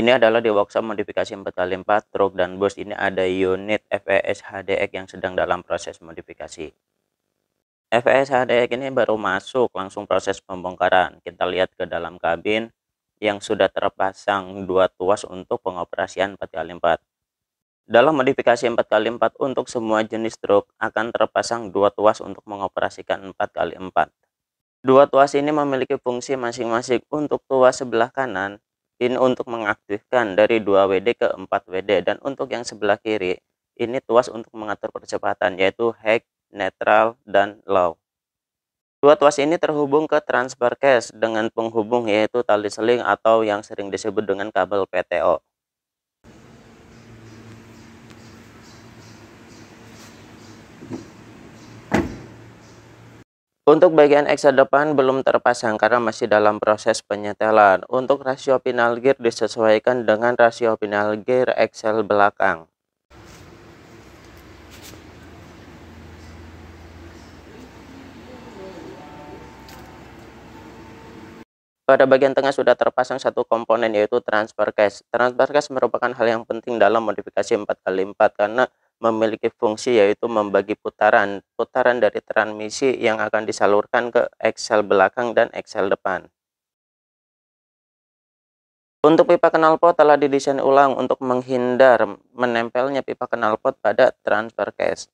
Ini adalah di workshop modifikasi 4x4 truk dan bus ini ada unit FES HDX yang sedang dalam proses modifikasi. FES HDX ini baru masuk langsung proses pembongkaran. Kita lihat ke dalam kabin yang sudah terpasang dua tuas untuk pengoperasian 4x4. Dalam modifikasi 4x4 untuk semua jenis truk akan terpasang dua tuas untuk mengoperasikan 4x4. Dua tuas ini memiliki fungsi masing-masing untuk tuas sebelah kanan ini untuk mengaktifkan dari 2 WD ke 4 WD dan untuk yang sebelah kiri ini tuas untuk mengatur percepatan yaitu hack, netral, dan low. Dua tuas ini terhubung ke transfer case dengan penghubung yaitu tali seling atau yang sering disebut dengan kabel PTO. Untuk bagian Excel depan belum terpasang karena masih dalam proses penyetelan. Untuk rasio final gear disesuaikan dengan rasio final gear Excel belakang. Pada bagian tengah sudah terpasang satu komponen yaitu transfer case. Transfer case merupakan hal yang penting dalam modifikasi 4x4 karena memiliki fungsi yaitu membagi putaran, putaran dari transmisi yang akan disalurkan ke eksel belakang dan eksel depan. Untuk pipa knalpot telah didesain ulang untuk menghindar menempelnya pipa knalpot pada transfer case.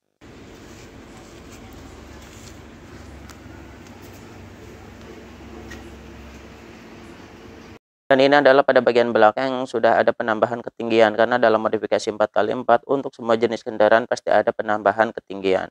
Dan ini adalah pada bagian belakang sudah ada penambahan ketinggian karena dalam modifikasi 4x4 untuk semua jenis kendaraan pasti ada penambahan ketinggian.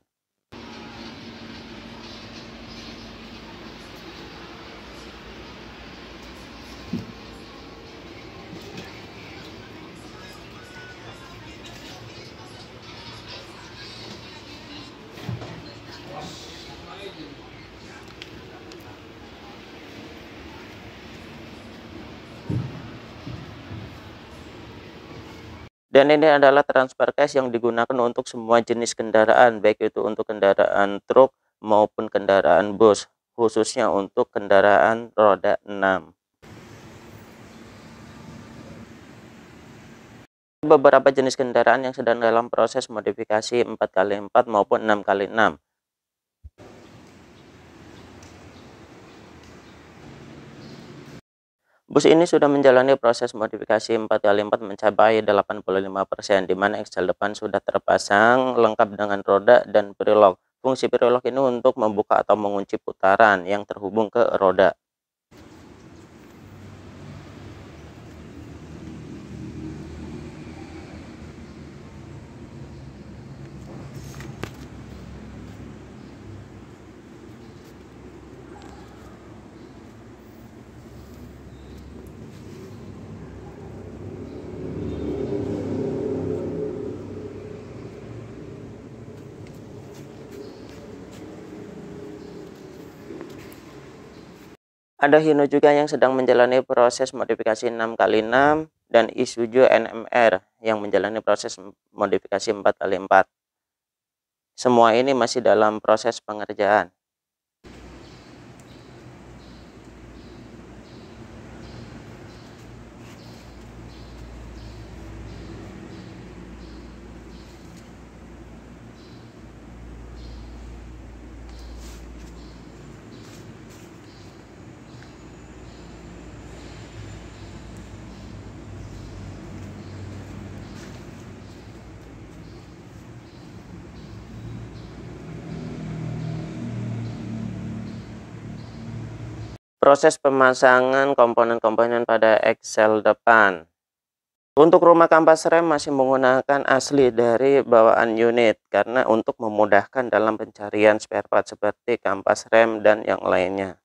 Dan ini adalah transfer cash yang digunakan untuk semua jenis kendaraan, baik itu untuk kendaraan truk maupun kendaraan bus, khususnya untuk kendaraan roda 6. Beberapa jenis kendaraan yang sedang dalam proses modifikasi 4x4 maupun 6x6. Bus ini sudah menjalani proses modifikasi 4 kali 4 mencapai 85% di mana eksel depan sudah terpasang lengkap dengan roda dan perilok. Fungsi perilok ini untuk membuka atau mengunci putaran yang terhubung ke roda. Ada Hino juga yang sedang menjalani proses modifikasi 6x6 dan Isuzu NMR yang menjalani proses modifikasi 4x4. Semua ini masih dalam proses pengerjaan. proses pemasangan komponen-komponen pada Excel depan. Untuk rumah kampas rem masih menggunakan asli dari bawaan unit karena untuk memudahkan dalam pencarian spare part seperti kampas rem dan yang lainnya.